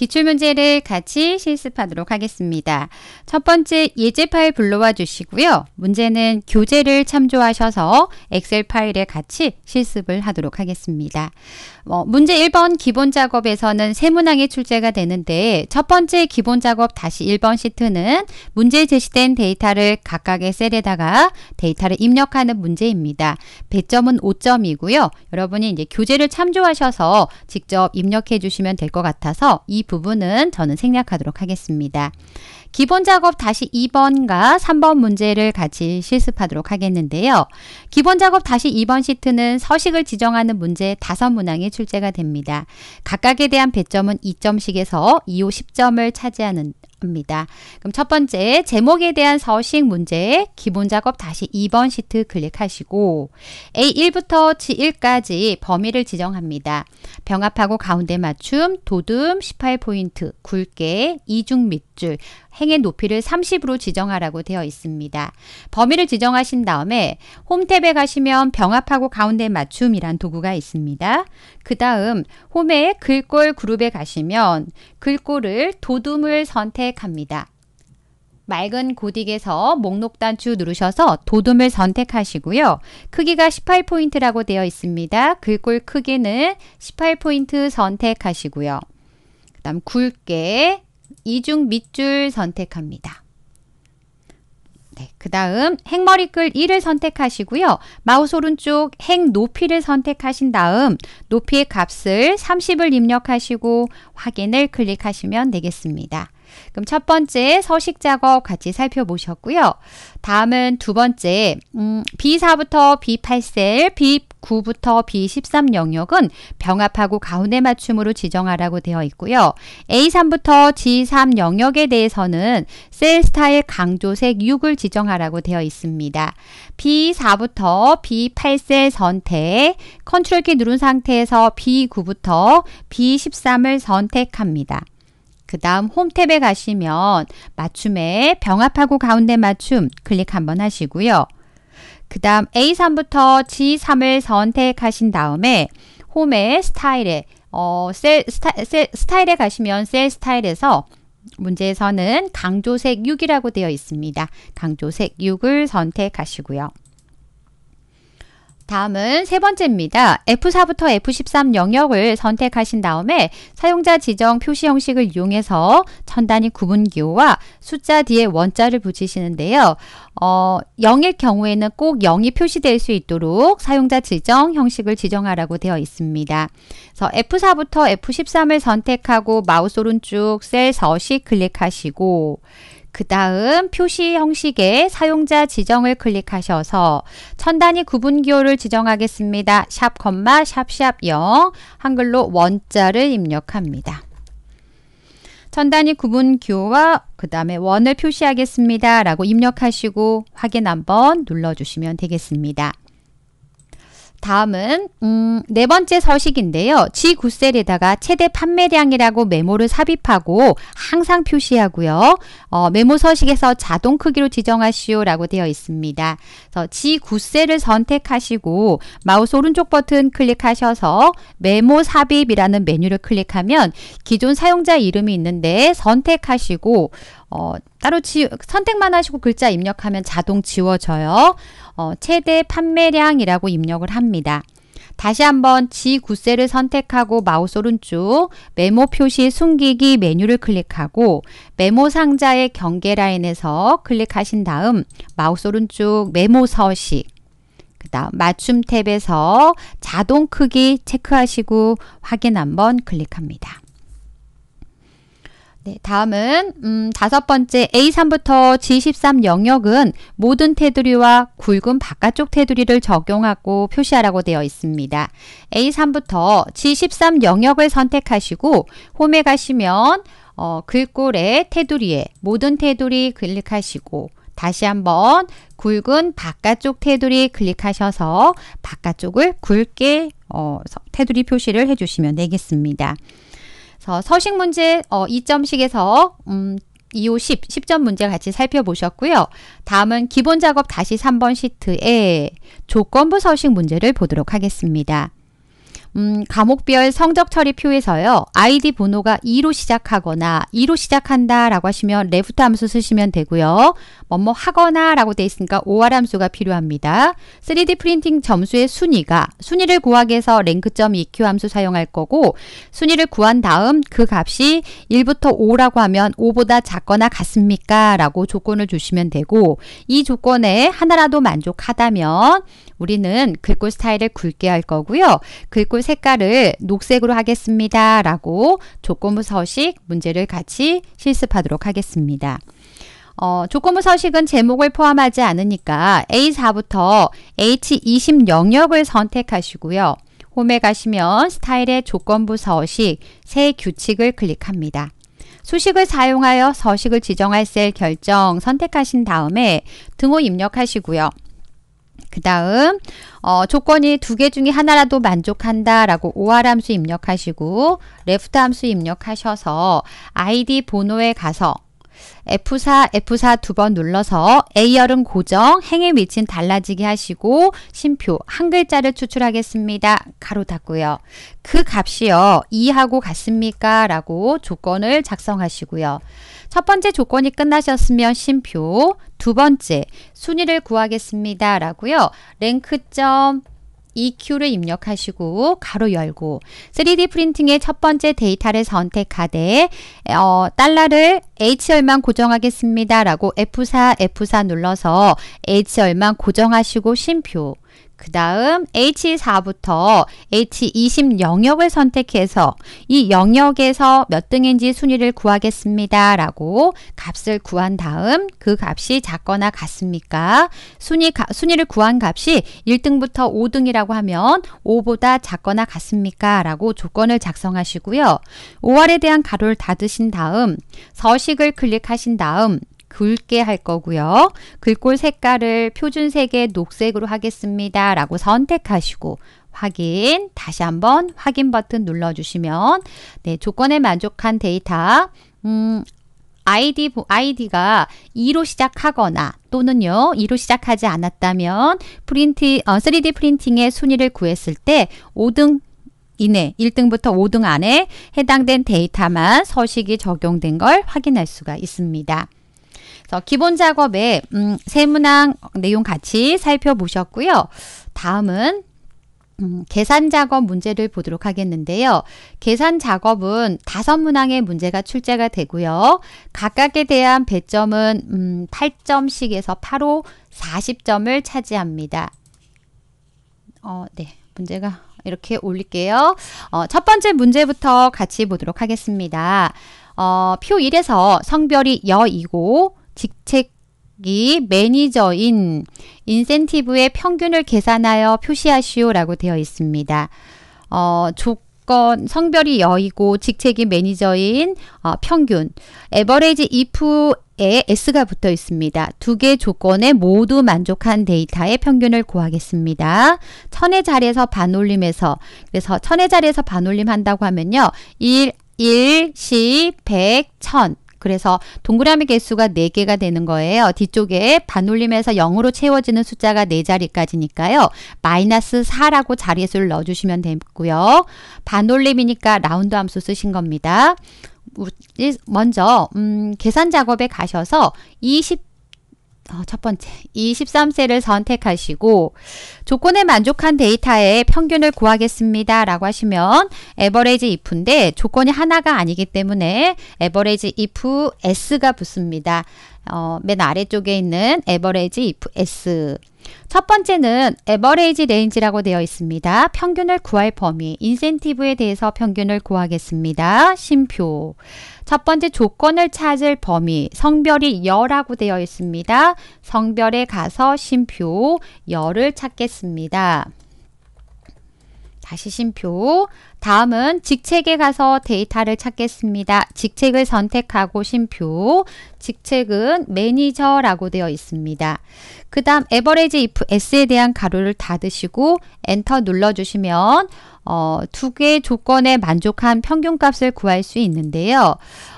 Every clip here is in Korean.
기출문제를 같이 실습하도록 하겠습니다. 첫 번째 예제 파일 불러와 주시고요. 문제는 교재를 참조하셔서 엑셀 파일에 같이 실습을 하도록 하겠습니다. 어, 문제 1번 기본 작업에서는 세 문항이 출제가 되는데 첫 번째 기본 작업 다시 1번 시트는 문제에 제시된 데이터를 각각의 셀에다가 데이터를 입력하는 문제입니다. 배점은 5점이고요. 여러분이 이제 교재를 참조하셔서 직접 입력해 주시면 될 것 같아서 이 부분은 저는 생략하도록 하겠습니다. 기본 작업 다시 2번과 3번 문제를 같이 실습하도록 하겠는데요. 기본 작업 다시 2번 시트는 서식을 지정하는 문제 5문항이 출제가 됩니다. 각각에 대한 배점은 2점씩에서 2호 10점을 차지하는 합니다. 그럼 첫 번째 제목에 대한 서식 문제 기본 작업 다시 2번 시트 클릭하시고 A1부터 G1까지 범위를 지정합니다. 병합하고 가운데 맞춤, 도듬 18포인트, 굵게, 이중 밑줄, 행의 높이를 30으로 지정하라고 되어 있습니다. 범위를 지정하신 다음에 홈탭에 가시면 병합하고 가운데 맞춤이란 도구가 있습니다. 그 다음 홈의 글꼴 그룹에 가시면 글꼴을 도둠을 선택 선택합니다. 맑은 고딕에서 목록단추 누르셔서 도둠을 선택하시고요. 크기가 18포인트라고 되어 있습니다. 글꼴 크기는 18포인트 선택하시고요. 그 다음 굵게 이중 밑줄 선택합니다. 네, 그 다음 행머리글 1을 선택하시고요. 마우스 오른쪽 행 높이를 선택하신 다음 높이의 값을 30을 입력하시고 확인을 클릭하시면 되겠습니다. 그럼 첫 번째 서식 작업 같이 살펴보셨고요. 다음은 두 번째 음, B4부터 B8셀, B9부터 B13 영역은 병합하고 가운데 맞춤으로 지정하라고 되어 있고요. A3부터 G3 영역에 대해서는 셀 스타일 강조색 6을 지정하라고 되어 있습니다. B4부터 B8셀 선택, 컨트롤 키 누른 상태에서 B9부터 B13을 선택합니다. 그 다음 홈탭에 가시면 맞춤에 병합하고 가운데 맞춤 클릭 한번 하시고요. 그 다음 A3부터 G3을 선택하신 다음에 홈의 스타일에 어, 셀, 스타, 셀, 스타일에 가시면 셀 스타일에서 문제에서는 강조색 6이라고 되어 있습니다. 강조색 6을 선택하시고요. 다음은 세 번째입니다. F4부터 F13 영역을 선택하신 다음에 사용자 지정 표시 형식을 이용해서 천단위 구분기호와 숫자 뒤에 원자를 붙이시는데요. 어, 0일 경우에는 꼭 0이 표시될 수 있도록 사용자 지정 형식을 지정하라고 되어 있습니다. 그래서 F4부터 F13을 선택하고 마우스 오른쪽 셀 서식 클릭하시고 그 다음 표시 형식의 사용자 지정을 클릭하셔서 천단위 구분기호를 지정하겠습니다. 샵, 콤마, 샵, 샵, 0 한글로 원자를 입력합니다. 천단위 구분기호와 그 다음에 원을 표시하겠습니다. 라고 입력하시고 확인 한번 눌러주시면 되겠습니다. 다음은 음, 네 번째 서식인데요. G9셀에다가 최대 판매량이라고 메모를 삽입하고 항상 표시하고요. 어, 메모 서식에서 자동 크기로 지정하시오라고 되어 있습니다. 그래 G9셀을 선택하시고 마우스 오른쪽 버튼 클릭하셔서 메모 삽입이라는 메뉴를 클릭하면 기존 사용자 이름이 있는데 선택하시고 어, 따로 지, 선택만 하시고 글자 입력하면 자동 지워져요. 어, 최대 판매량이라고 입력을 합니다. 다시 한번 g 9세를 선택하고 마우스 오른쪽 메모 표시 숨기기 메뉴를 클릭하고 메모 상자의 경계 라인에서 클릭하신 다음 마우스 오른쪽 메모 서식 그 다음 맞춤 탭에서 자동 크기 체크하시고 확인 한번 클릭합니다. 네, 다음은 음, 다섯 번째 A3부터 G13 영역은 모든 테두리와 굵은 바깥쪽 테두리를 적용하고 표시하라고 되어 있습니다. A3부터 G13 영역을 선택하시고 홈에 가시면 어, 글꼴의 테두리에 모든 테두리 클릭하시고 다시 한번 굵은 바깥쪽 테두리 클릭하셔서 바깥쪽을 굵게 어, 테두리 표시를 해주시면 되겠습니다. 그래서 서식 문제 어, 2점식에서 음, 2, 5, 10, 10점 문제 같이 살펴보셨고요. 다음은 기본 작업 다시 3번 시트에 조건부 서식 문제를 보도록 하겠습니다. 음, 과목별 성적 처리 표에서요. 아이디 번호가 2로 시작하거나 2로 시작한다 라고 하시면 레프트 함수 쓰시면 되고요. 뭐 뭐 하거나 라고 돼 있으니까 OR 함수가 필요합니다. 3D 프린팅 점수의 순위가 순위를 구하기 위해서 랭크점 EQ 함수 사용할 거고 순위를 구한 다음 그 값이 1부터 5라고 하면 5보다 작거나 같습니까? 라고 조건을 주시면 되고 이 조건에 하나라도 만족하다면 우리는 글꼴 스타일을 굵게 할 거고요. 글꼴 볼 색깔을 녹색으로 하겠습니다. 라고 조건부 서식 문제를 같이 실습하도록 하겠습니다. 어, 조건부 서식은 제목을 포함하지 않으니까 A4부터 H20 영역을 선택하시고요. 홈에 가시면 스타일의 조건부 서식, 새 규칙을 클릭합니다. 수식을 사용하여 서식을 지정할 셀 결정 선택하신 다음에 등호 입력하시고요. 그 다음 어, 조건이 두 개 중에 하나라도 만족한다 라고 OR 함수 입력하시고 left 함수 입력하셔서 id 번호에 가서 F4, F4 두 번 눌러서 A열은 고정, 행의 위치는 달라지게 하시고 심표 한 글자를 추출하겠습니다. 가로 닫고요. 그 값이요. 2하고 같습니까? 라고 조건을 작성하시고요. 첫 번째 조건이 끝나셨으면 심표, 두 번째 순위를 구하겠습니다. 라고요. 랭크점 EQ를 입력하시고 가로 열고 3D 프린팅의 첫 번째 데이터를 선택하되 어, 달러를 H열만 고정하겠습니다. 라고 F4, F4 눌러서 H열만 고정하시고 심표 그 다음 H4부터 H20 영역을 선택해서 이 영역에서 몇 등인지 순위를 구하겠습니다. 라고 값을 구한 다음 그 값이 작거나 같습니까? 순위, 가, 순위를 구한 값이 1등부터 5등이라고 하면 5보다 작거나 같습니까? 라고 조건을 작성하시고요. 5알에 대한 가로를 닫으신 다음 서식을 클릭하신 다음 굵게 할 거고요. 글꼴 색깔을 표준색의 녹색으로 하겠습니다. 라고 선택하시고 확인, 다시 한번 확인 버튼 눌러주시면 네, 조건에 만족한 데이터 음, 아이디, 아이디가 2로 시작하거나 또는요 2로 시작하지 않았다면 프린트, 어, 3D 프린팅의 순위를 구했을 때 5등 이내 1등부터 5등 안에 해당된 데이터만 서식이 적용된 걸 확인할 수가 있습니다. 그래서 기본 작업에 음, 세문항 내용 같이 살펴보셨고요. 다음은 음, 계산 작업 문제를 보도록 하겠는데요. 계산 작업은 다섯 문항의 문제가 출제가 되고요. 각각에 대한 배점은 음, 8점씩에서 8호 40점을 차지합니다. 어, 네. 문제가 이렇게 올릴게요. 어, 첫 번째 문제부터 같이 보도록 하겠습니다. 어, 표 1에서 성별이 여이고 직책이 매니저인 인센티브의 평균을 계산하여 표시하시오 라고 되어 있습니다. 어, 조건 성별이 여이고 직책이 매니저인 어, 평균 에버레이지 if에 s가 붙어 있습니다. 두 개 조건에 모두 만족한 데이터의 평균을 구하겠습니다. 천의 자리에서 반올림해서 그래서 천의 자리에서 반올림 한다고 하면요. 1, 1, 10, 100, 1000 그래서 동그라미 개수가 4개가 되는 거예요. 뒤쪽에 반올림해서 0으로 채워지는 숫자가 4자리까지니까요. 마이너스 4라고 자리수를 넣어주시면 되고요. 반올림이니까 라운드 함수 쓰신 겁니다. 먼저 음, 계산 작업에 가셔서 20 어, 첫 번째, 23세를 선택하시고 조건에 만족한 데이터의 평균을 구하겠습니다. 라고 하시면 에버레이지 if인데 조건이 하나가 아니기 때문에 에버레이지 if s가 붙습니다. 어, 맨 아래쪽에 있는 에버레이지 if s 첫 번째는 에버레이지 레인지라고 되어 있습니다. 평균을 구할 범위, 인센티브에 대해서 평균을 구하겠습니다. 심표. 첫 번째 조건을 찾을 범위, 성별이 여라고 되어 있습니다. 성별에 가서 심표, 여를 찾겠습니다. 다시 심표. 다음은 직책에 가서 데이터를 찾겠습니다. 직책을 선택하고 심표, 직책은 매니저라고 되어 있습니다. 그 다음 에버레지 if s에 대한 가로를 닫으시고 엔터 눌러주시면 어, 두 개의 조건에 만족한 평균값을 구할 수 있는데요.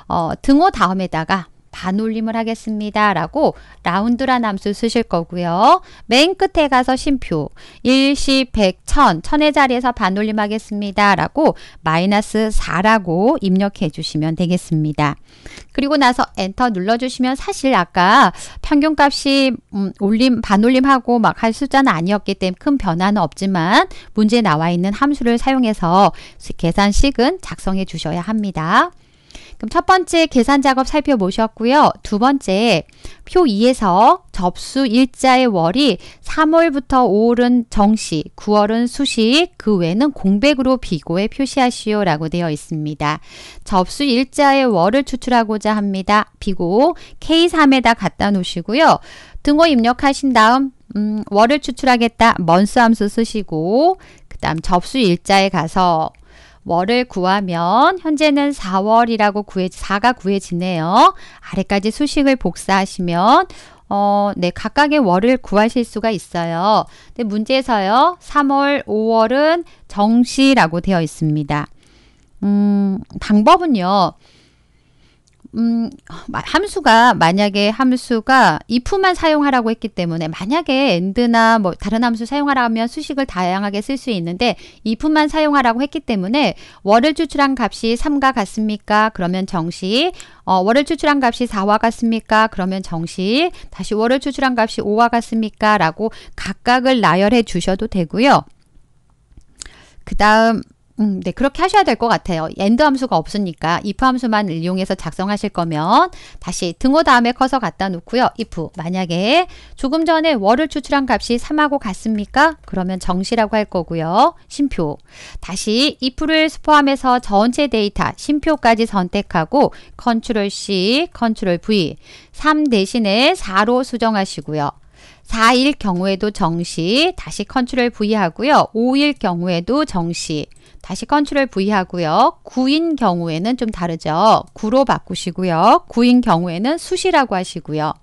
어, 등호 다음에다가 반올림을 하겠습니다. 라고 라운드란 함수 쓰실 거고요. 맨 끝에 가서 심표 1, 10, 100, 1000, 1000의 자리에서 반올림 하겠습니다. 라고 마이너스 4라고 입력해 주시면 되겠습니다. 그리고 나서 엔터 눌러주시면 사실 아까 평균값이 음, 올림 반올림하고 막 할 숫자는 아니었기 때문에 큰 변화는 없지만 문제에 나와 있는 함수를 사용해서 계산식은 작성해 주셔야 합니다. 그럼 첫 번째 계산 작업 살펴보셨고요. 두 번째 표 2에서 접수 일자의 월이 3월부터 5월은 정시, 9월은 수식, 그 외는 에 공백으로 비고에 표시하시오 라고 되어 있습니다. 접수 일자의 월을 추출하고자 합니다. 비고 K3에다 갖다 놓으시고요. 등호 입력하신 다음 음, 월을 추출하겠다. 먼스 함수 쓰시고 그 다음 접수 일자에 가서 월을 구하면 현재는 4월이라고 구해 4가 구해지네요. 아래까지 수식을 복사하시면 어, 네, 각각의 월을 구하실 수가 있어요. 근데 문제에서요. 3월, 5월은 정시라고 되어 있습니다. 음, 방법은요. 음, 함수가 만약에 함수가 if만 사용하라고 했기 때문에 만약에 and나 뭐 다른 함수 사용하라면 수식을 다양하게 쓸 수 있는데 if만 사용하라고 했기 때문에 월을 추출한 값이 3과 같습니까? 그러면 정시 어, 월을 추출한 값이 4와 같습니까? 그러면 정시 다시 월을 추출한 값이 5와 같습니까? 라고 각각을 나열해 주셔도 되고요. 그 다음 음, 네, 그렇게 하셔야 될 것 같아요. 엔드 함수가 없으니까 if 함수만 이용해서 작성하실 거면 다시 등호 다음에 커서 갖다 놓고요. if 만약에 조금 전에 월을 추출한 값이 3하고 같습니까? 그러면 정시라고 할 거고요. 심표 다시 if를 포함해서 전체 데이터 심표까지 선택하고 컨트롤 C, 컨트롤 V 3 대신에 4로 수정하시고요. 4일 경우에도 정시 다시 컨트롤 V 하고요. 5일 경우에도 정시 다시 컨트롤 V 하고요. 9인 경우에는 좀 다르죠. 9로 바꾸시고요. 9인 경우에는 수시라고 하시고요.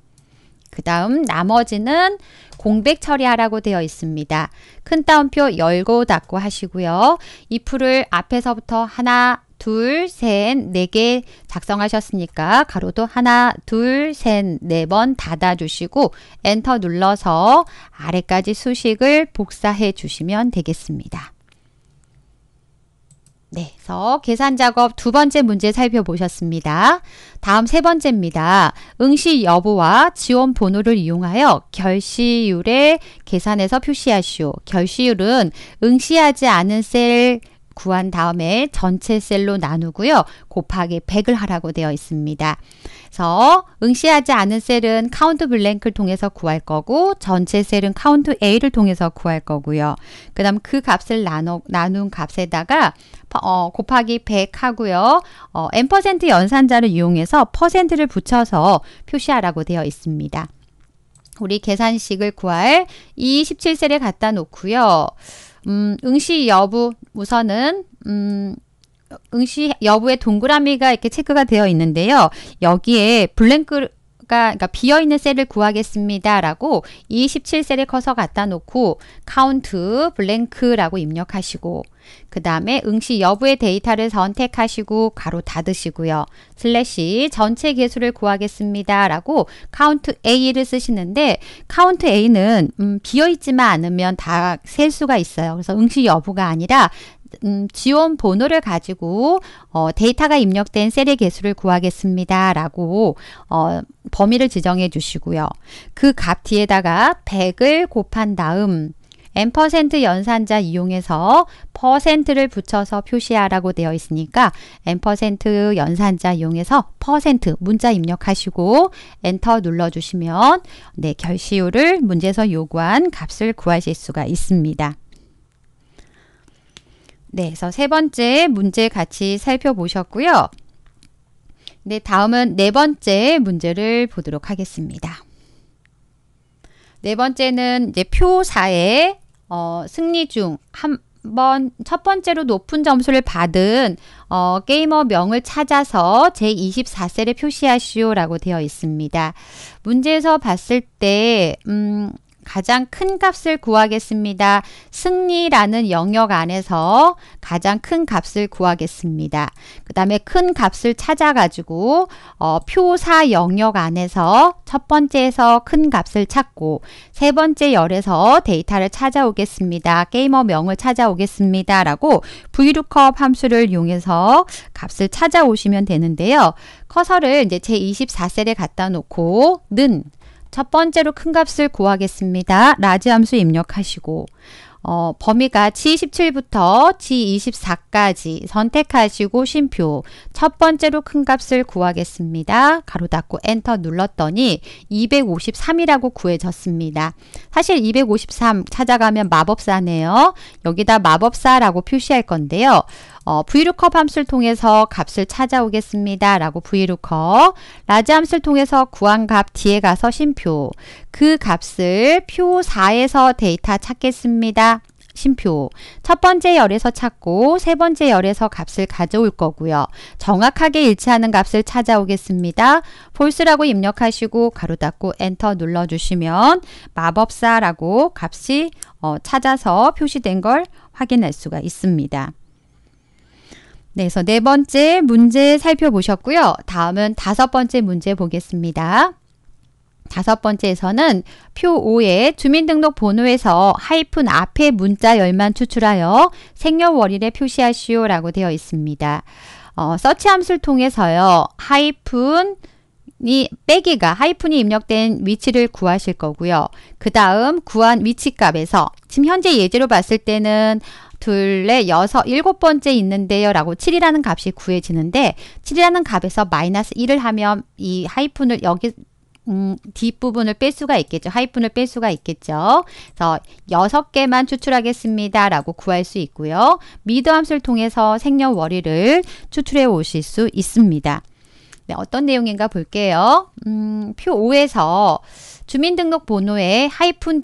그 다음 나머지는 공백 처리하라고 되어 있습니다. 큰 따옴표 열고 닫고 하시고요. 이 풀을 앞에서부터 하나 둘, 셋, 네 개 작성하셨으니까 가로도 하나, 둘, 셋, 네 번 닫아주시고 엔터 눌러서 아래까지 수식을 복사해 주시면 되겠습니다. 네, 그래서 계산 작업 두 번째 문제 살펴보셨습니다. 다음 세 번째입니다. 응시 여부와 지원 번호를 이용하여 결시율의 계산해서 표시하시오. 결시율은 응시하지 않은 셀 구한 다음에 전체 셀로 나누고요. 곱하기 100을 하라고 되어 있습니다. 그래서 응시하지 않은 셀은 카운트 블랭크를 통해서 구할 거고 전체 셀은 카운트 A를 통해서 구할 거고요. 그 다음 그 값을 나누 나눈 값에다가 어, 곱하기 100 하고요. 어, n% 연산자를 이용해서 퍼센트를 붙여서 표시하라고 되어 있습니다. 우리 계산식을 구할 이 17셀에 갖다 놓고요. 음, 응시 여부 우선은 음, 응시 여부의 동그라미가 이렇게 체크가 되어 있는데요. 여기에 블랭크 잠깐 그러니까, 그러니까 비어 있는 셀을 구하겠습니다라고 27셀에 커서 갖다 놓고 카운트 블랭크라고 입력하시고 그 다음에 응시 여부의 데이터를 선택하시고 가로 닫으시고요. 슬래시 전체 개수를 구하겠습니다. 라고 카운트 A를 쓰시는데 카운트 A는 음, 비어있지만 않으면 다 셀 수가 있어요. 그래서 응시 여부가 아니라 음, 지원 번호를 가지고 어, 데이터가 입력된 셀의 개수를 구하겠습니다. 라고 어, 범위를 지정해 주시고요. 그 값 뒤에다가 100을 곱한 다음 n% 연산자 이용해서 퍼센트를 붙여서 표시하라고 되어 있으니까 n% 연산자 이용해서 퍼센트 문자 입력하시고 엔터 눌러주시면 네, 결시율을 문제에서 요구한 값을 구하실 수가 있습니다. 네, 그래서 세 번째 문제 같이 살펴보셨고요. 네, 다음은 네 번째 문제를 보도록 하겠습니다. 네 번째는 이제 표사의 어, 승리 중 한 번, 첫 번째로 높은 점수를 받은 어, 게이머 명을 찾아서 제24셀에 표시하시오라고 되어 있습니다. 문제에서 봤을 때, 음, 가장 큰 값을 구하겠습니다. 승리라는 영역 안에서 가장 큰 값을 구하겠습니다. 그 다음에 큰 값을 찾아가지고 어, 표사 영역 안에서 첫 번째에서 큰 값을 찾고 세 번째 열에서 데이터를 찾아오겠습니다. 게이머 명을 찾아오겠습니다. 라고 vlookup 함수를 이용해서 값을 찾아오시면 되는데요. 커서를 이제 제24셀에 갖다 놓고 는첫 번째로 큰 값을 구하겠습니다. 라지 함수 입력하시고 어, 범위가 G17부터 G24까지 선택하시고 쉼표 첫 번째로 큰 값을 구하겠습니다. 가로 닫고 엔터 눌렀더니 253이라고 구해졌습니다. 사실 253 찾아가면 마법사네요. 여기다 마법사라고 표시할 건데요. 어, VLOOKUP 함수를 통해서 값을 찾아오겠습니다. 라고 VLOOKUP 라지 함수를 통해서 구한 값 뒤에 가서 심표 그 값을 표 4에서 데이터 찾겠습니다. 심표 첫 번째 열에서 찾고 세 번째 열에서 값을 가져올 거고요. 정확하게 일치하는 값을 찾아오겠습니다. f 스라고 입력하시고 가로 닫고 엔터 눌러주시면 마법사라고 값이 어, 찾아서 표시된 걸 확인할 수가 있습니다. 네, 그래서 네 번째 문제 살펴보셨고요. 다음은 다섯 번째 문제 보겠습니다. 다섯 번째에서는 표 5에 주민등록번호에서 하이픈 앞에 문자열만 추출하여 생년월일에 표시하시오 라고 되어 있습니다. 어, 서치 함수를 통해서요. 하이픈 이 빼기가 하이픈이 입력된 위치를 구하실 거고요. 그 다음 구한 위치값에서 지금 현재 예제로 봤을 때는 둘에 여섯, 일곱 번째 있는데요. 라고 7이라는 값이 구해지는데 7이라는 값에서 마이너스 1을 하면 이 하이픈을 여기 음, 뒷부분을 뺄 수가 있겠죠. 하이픈을 뺄 수가 있겠죠. 그래서 여 개만 추출하겠습니다. 라고 구할 수 있고요. 미드 함수를 통해서 생년월일을 추출해 오실 수 있습니다. 네, 어떤 내용인가 볼게요. 음, 표 5에서 주민등록번호에 하이픈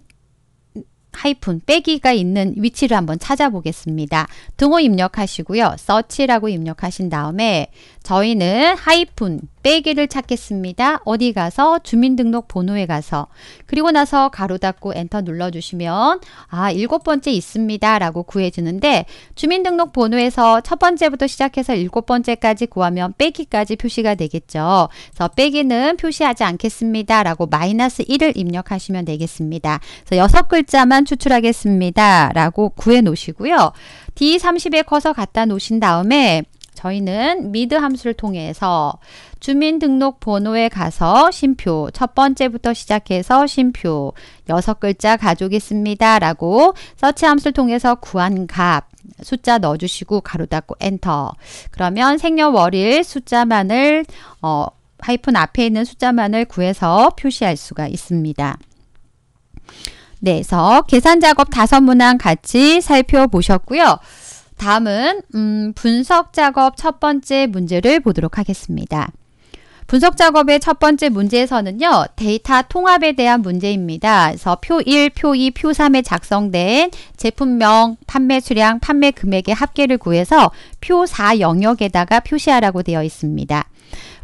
하이픈 빼기가 있는 위치를 한번 찾아보겠습니다. 등호 입력하시고요. 서치라고 입력하신 다음에 저희는 하이픈 빼기를 네 찾겠습니다. 어디 가서 주민등록번호에 가서 그리고 나서 가로 닫고 엔터 눌러주시면 아 일곱 번째 있습니다 라고 구해주는데 주민등록번호에서 첫 번째부터 시작해서 일곱 번째까지 구하면 빼기까지 표시가 되겠죠. 그래서 빼기는 표시하지 않겠습니다 라고 마이너스 1을 입력하시면 되겠습니다. 그래서 여섯 글자만 추출하겠습니다 라고 구해 놓으시고요. D30에 커서 갖다 놓으신 다음에 저희는 미드 함수를 통해서 주민등록번호에 가서 심표 첫 번째부터 시작해서 심표 여섯 글자 가족있습니다 라고 서치 함수를 통해서 구한 값 숫자 넣어주시고 가로 닫고 엔터 그러면 생년월일 숫자만을 어, 하이픈 앞에 있는 숫자만을 구해서 표시할 수가 있습니다. 네, 그래서 계산 작업 다섯 문항 같이 살펴보셨고요. 다음은 음, 분석 작업 첫 번째 문제를 보도록 하겠습니다. 분석 작업의 첫 번째 문제에서는요. 데이터 통합에 대한 문제입니다. 그래서 표 1, 표 2, 표 3에 작성된 제품명, 판매 수량, 판매 금액의 합계를 구해서 표 4 영역에다가 표시하라고 되어 있습니다.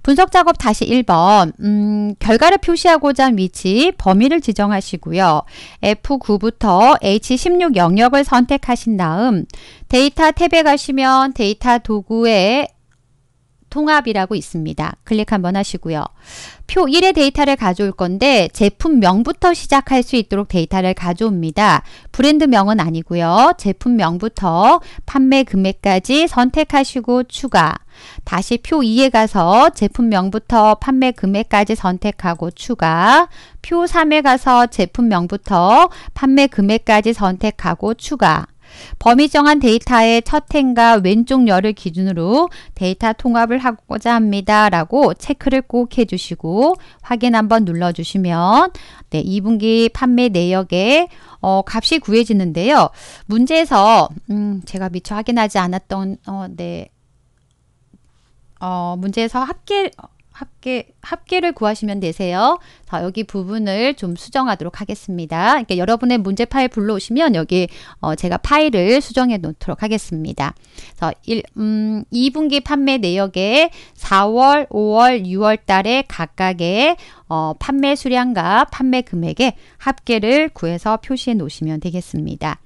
분석 작업 다시 1번. 음, 결과를 표시하고자 한 위치, 범위를 지정하시고요. F9부터 H16 영역을 선택하신 다음 데이터 탭에 가시면 데이터 도구에 통합이라고 있습니다. 클릭 한번 하시고요. 표 1의 데이터를 가져올 건데 제품명부터 시작할 수 있도록 데이터를 가져옵니다. 브랜드명은 아니고요. 제품명부터 판매 금액까지 선택하시고 추가 다시 표 2에 가서 제품명부터 판매 금액까지 선택하고 추가 표 3에 가서 제품명부터 판매 금액까지 선택하고 추가 범위 정한 데이터의 첫 행과 왼쪽 열을 기준으로 데이터 통합을 하고자 합니다. 라고 체크를 꼭 해주시고 확인 한번 눌러주시면 네, 2분기 판매 내역에 어, 값이 구해지는데요. 문제에서 음, 제가 미처 확인하지 않았던 어, 네, 어, 문제에서 합계 합계, 합계를 구하시면 되세요. 자, 여기 부분을 좀 수정하도록 하겠습니다. 그러니까 여러분의 문제 파일 불러오시면 여기 어, 제가 파일을 수정해 놓도록 하겠습니다. 자, 1, 음, 2분기 판매 내역에 4월, 5월, 6월 달에 각각의 어, 판매 수량과 판매 금액의 합계를 구해서 표시해 놓으시면 되겠습니다.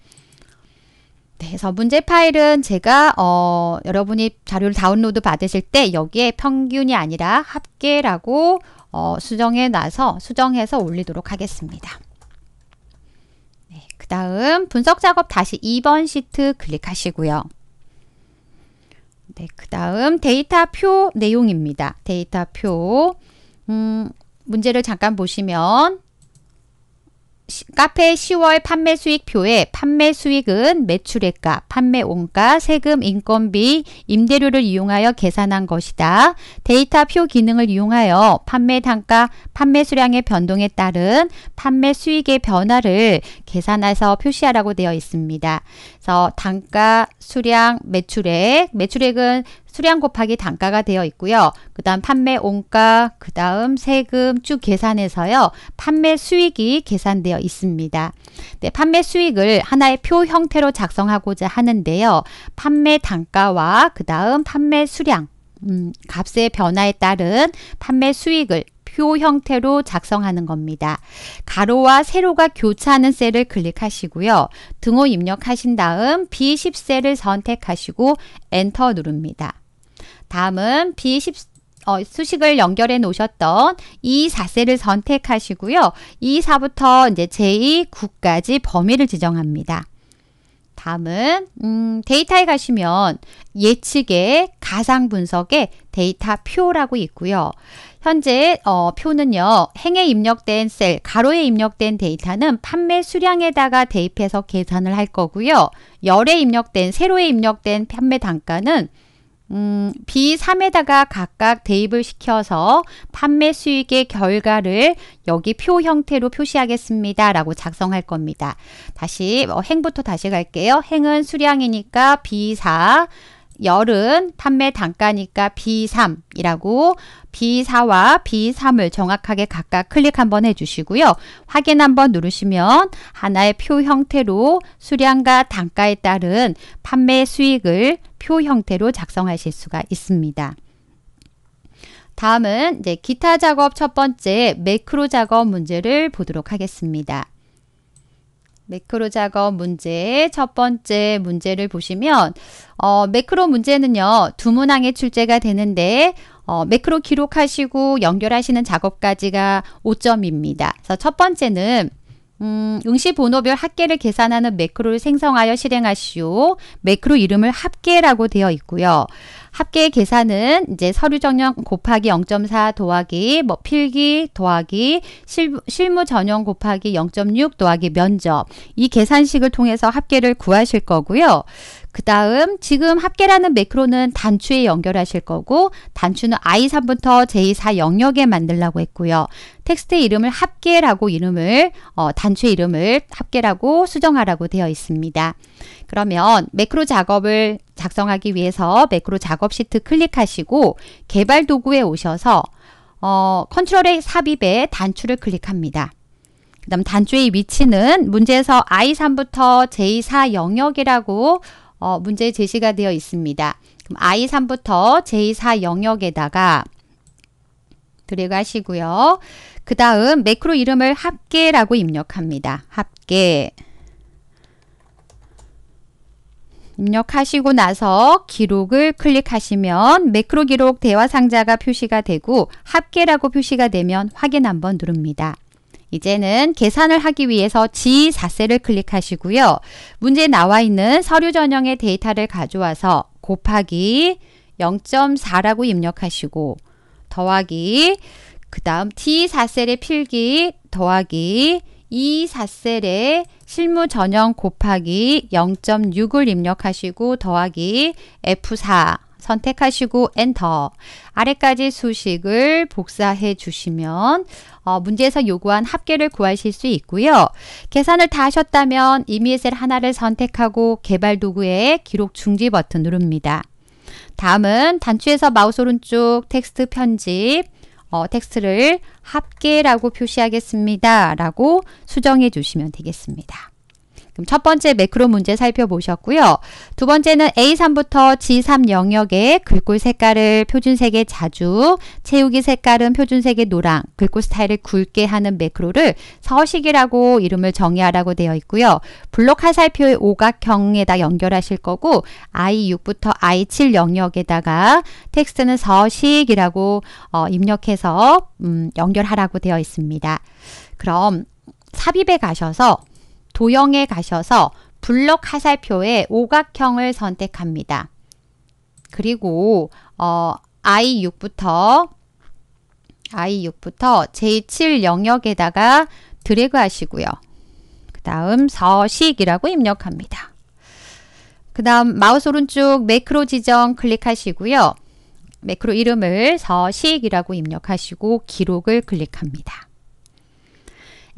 네, 그래서 문제 파일은 제가 어, 여러분이 자료를 다운로드 받으실 때 여기에 평균이 아니라 합계라고 어, 수정해 놔서 수정해서 올리도록 하겠습니다. 네, 그 다음 분석 작업 다시 2번 시트 클릭하시고요. 네, 그 다음 데이터 표 내용입니다. 데이터 표 음, 문제를 잠깐 보시면 카페 10월 판매 수익표에 판매 수익은 매출액과 판매 원가, 세금, 인건비, 임대료를 이용하여 계산한 것이다. 데이터 표 기능을 이용하여 판매 단가, 판매 수량의 변동에 따른 판매 수익의 변화를 계산해서 표시하라고 되어 있습니다. 그래서 단가, 수량, 매출액, 매출액은 수량 곱하기 단가가 되어 있고요. 그 다음 판매 온가, 그 다음 세금 쭉 계산해서요. 판매 수익이 계산되어 있습니다. 네, 판매 수익을 하나의 표 형태로 작성하고자 하는데요. 판매 단가와 그 다음 판매 수량, 음, 값의 변화에 따른 판매 수익을 표 형태로 작성하는 겁니다. 가로와 세로가 교차하는 셀을 클릭하시고요. 등호 입력하신 다음 B10셀을 선택하시고 엔터 누릅니다. 다음은 B10 어, 수식을 연결해 놓으셨던 e 4세를 선택하시고요. E4부터 이제 제2구까지 범위를 지정합니다. 다음은 음, 데이터에 가시면 예측의 가상 분석의 데이터 표라고 있고요. 현재 어, 표는요. 행에 입력된 셀, 가로에 입력된 데이터는 판매 수량에다가 대입해서 계산을 할 거고요. 열에 입력된, 세로에 입력된 판매 단가는 음, B 3에다가 각각 대입을 시켜서 판매 수익의 결과를 여기 표 형태로 표시하겠습니다. 라고 작성할 겁니다. 다시 어, 행부터 다시 갈게요. 행은 수량이니까 B4, 열은 판매 단가니까 B3이라고 B4와 B3을 정확하게 각각 클릭 한번 해주시고요. 확인 한번 누르시면 하나의 표 형태로 수량과 단가에 따른 판매 수익을 표 형태로 작성하실 수가 있습니다. 다음은 이제 기타 작업 첫 번째 매크로 작업 문제를 보도록 하겠습니다. 매크로 작업 문제 첫 번째 문제를 보시면 어, 매크로 문제는요 두 문항에 출제가 되는데 어, 매크로 기록하시고 연결하시는 작업까지가 5점입니다. 그래서 첫 번째는 음, 응시 번호별 합계를 계산하는 매크로를 생성하여 실행하시오. 매크로 이름을 합계라고 되어 있고요. 합계 계산은 이제 서류 전형 곱하기 0.4 더하기 뭐 필기 더하기 실, 실무 전형 곱하기 0.6 더하기 면접 이 계산식을 통해서 합계를 구하실 거고요. 그 다음 지금 합계라는 매크로는 단추에 연결하실 거고 단추는 I3부터 J4 영역에 만들라고 했고요. 텍스트 이름을 합계라고 이름을 어, 단추 이름을 합계라고 수정하라고 되어 있습니다. 그러면 매크로 작업을 작성하기 위해서 매크로 작업 시트 클릭하시고 개발 도구에 오셔서 어, 컨트롤의 삽입에 단추를 클릭합니다. 그 다음 단추의 위치는 문제에서 I3부터 J4 영역이라고 어, 문제에 제시가 되어 있습니다. 그럼 I3부터 J4 영역에다가 들어가시고요. 그 다음 매크로 이름을 합계라고 입력합니다. 합계 입력하시고 나서 기록을 클릭하시면 매크로 기록 대화 상자가 표시가 되고 합계라고 표시가 되면 확인 한번 누릅니다. 이제는 계산을 하기 위해서 G4셀을 클릭하시고요. 문제에 나와 있는 서류 전형의 데이터를 가져와서 곱하기 0.4라고 입력하시고 더하기 그 다음 T4셀의 필기 더하기 이 4셀에 실무 전형 곱하기 0.6을 입력하시고 더하기 F4 선택하시고 엔터 아래까지 수식을 복사해 주시면 어, 문제에서 요구한 합계를 구하실 수 있고요. 계산을 다 하셨다면 이미셀 하나를 선택하고 개발 도구에 기록 중지 버튼 누릅니다. 다음은 단추에서 마우스 오른쪽 텍스트 편집 어, 텍스트를 합계라고 표시하겠습니다. 라고 수정해 주시면 되겠습니다. 그럼 첫 번째 매크로 문제 살펴보셨고요. 두 번째는 A3부터 G3 영역에 글꼴 색깔을 표준색에 자주, 채우기 색깔은 표준색의 노랑, 글꼴 스타일을 굵게 하는 매크로를 서식이라고 이름을 정의하라고 되어 있고요. 블록 화살표의 오각형에다 연결하실 거고 I6부터 I7 영역에다가 텍스트는 서식이라고 어, 입력해서 음, 연결하라고 되어 있습니다. 그럼 삽입에 가셔서 도형에 가셔서 블럭 화살표의 오각형을 선택합니다. 그리고 어, I6부터 I6부터 J7 영역에다가 드래그 하시고요. 그 다음 서식이라고 입력합니다. 그 다음 마우스 오른쪽 매크로 지정 클릭하시고요. 매크로 이름을 서식이라고 입력하시고 기록을 클릭합니다.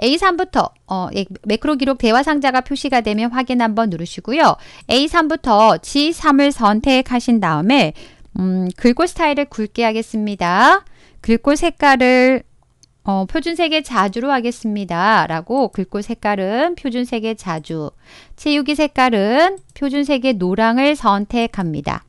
A3부터 어, 예, 매크로 기록 대화 상자가 표시가 되면 확인 한번 누르시고요. A3부터 G3을 선택하신 다음에 음, 글꼴 스타일을 굵게 하겠습니다. 글꼴 색깔을 어, 표준색의 자주로 하겠습니다. 라고 글꼴 색깔은 표준색의 자주, 채우기 색깔은 표준색의 노랑을 선택합니다.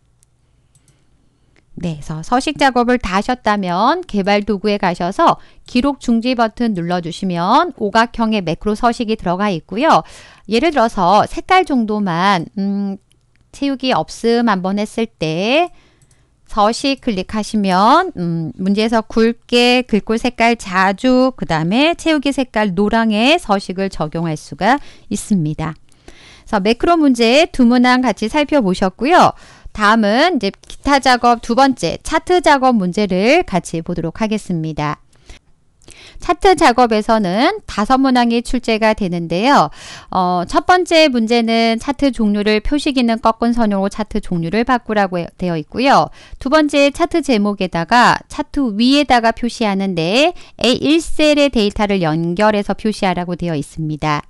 네, 그래서 서식 작업을 다 하셨다면 개발 도구에 가셔서 기록 중지 버튼 눌러주시면 오각형의 매크로 서식이 들어가 있고요. 예를 들어서 색깔 정도만 음, 채우기 없음 한번 했을 때 서식 클릭하시면 음, 문제에서 굵게 글꼴 색깔 자주 그 다음에 채우기 색깔 노랑에 서식을 적용할 수가 있습니다. 그래서 매크로 문제 두 문항 같이 살펴보셨고요. 다음은 이제 기타 작업 두 번째 차트 작업 문제를 같이 보도록 하겠습니다. 차트 작업에서는 다섯 문항이 출제가 되는데요. 어, 첫 번째 문제는 차트 종류를 표시 기는 꺾은 선으로 차트 종류를 바꾸라고 되어 있고요. 두 번째 차트 제목에다가 차트 위에다가 표시하는데 A1셀의 데이터를 연결해서 표시하라고 되어 있습니다.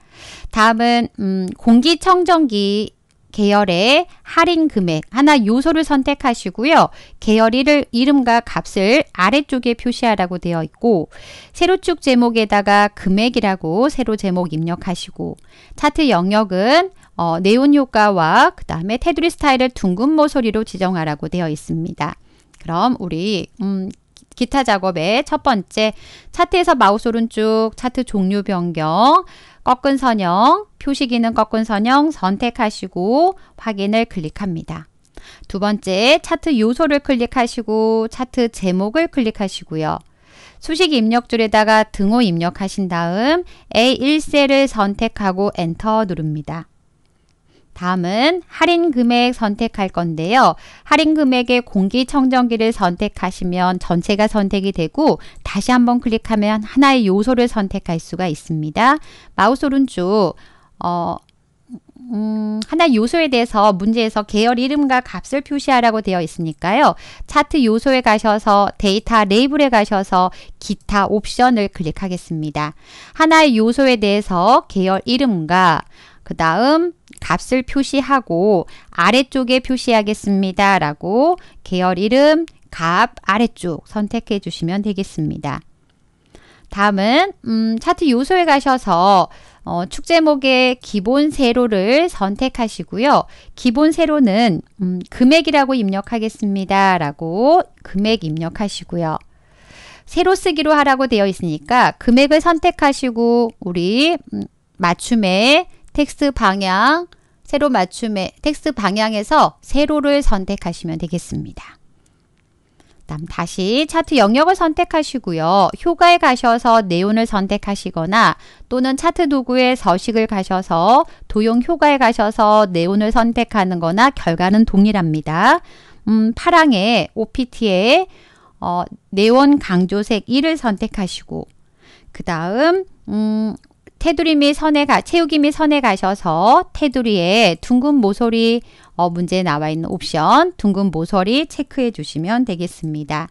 다음은 음, 공기청정기 계열의 할인 금액 하나 요소를 선택하시고요. 계열 이를 이름과 값을 아래쪽에 표시하라고 되어 있고 세로축 제목에다가 금액이라고 세로 제목 입력하시고 차트 영역은 어, 네온 효과와 그 다음에 테두리 스타일을 둥근 모서리로 지정하라고 되어 있습니다. 그럼 우리 음, 기타 작업의 첫 번째 차트에서 마우스 오른쪽 차트 종류 변경 꺾은 선형, 표시 기능 꺾은 선형 선택하시고 확인을 클릭합니다. 두 번째, 차트 요소를 클릭하시고 차트 제목을 클릭하시고요. 수식 입력줄에다가 등호 입력하신 다음 A1셀을 선택하고 엔터 누릅니다. 다음은 할인 금액 선택할 건데요. 할인 금액의 공기청정기를 선택하시면 전체가 선택이 되고 다시 한번 클릭하면 하나의 요소를 선택할 수가 있습니다. 마우스 오른쪽 어, 음, 하나 의 요소에 대해서 문제에서 계열 이름과 값을 표시하라고 되어 있으니까요. 차트 요소에 가셔서 데이터 레이블에 가셔서 기타 옵션을 클릭하겠습니다. 하나의 요소에 대해서 계열 이름과 그 다음 값을 표시하고 아래쪽에 표시하겠습니다. 라고 계열 이름, 값 아래쪽 선택해 주시면 되겠습니다. 다음은 음, 차트 요소에 가셔서 어, 축 제목의 기본 세로를 선택하시고요. 기본 세로는 음, 금액이라고 입력하겠습니다. 라고 금액 입력하시고요. 세로 쓰기로 하라고 되어 있으니까 금액을 선택하시고 우리 음, 맞춤에 텍스트 방향, 세로 맞춤에 텍스트 방향에서 세로를 선택하시면 되겠습니다. 다음 다시 차트 영역을 선택하시고요. 효과에 가셔서 내용을 선택하시거나 또는 차트 도구의 서식을 가셔서 도용 효과에 가셔서 내용을 선택하는 거나 결과는 동일합니다. 음, 파랑의 OPT의 어, 네온 강조색 1을 선택하시고 그 다음 음, 테두리 및 선에 가, 채우기 및 선에 가셔서 테두리에 둥근 모서리 어, 문제에 나와 있는 옵션 둥근 모서리 체크해 주시면 되겠습니다.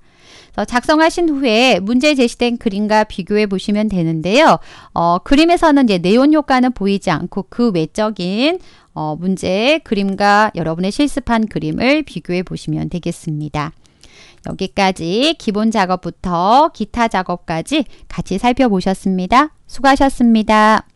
작성하신 후에 문제 제시된 그림과 비교해 보시면 되는데요. 어, 그림에서는 이제 내용 효과는 보이지 않고 그 외적인 어, 문제 그림과 여러분의 실습한 그림을 비교해 보시면 되겠습니다. 여기까지 기본 작업부터 기타 작업까지 같이 살펴보셨습니다. 수고하셨습니다.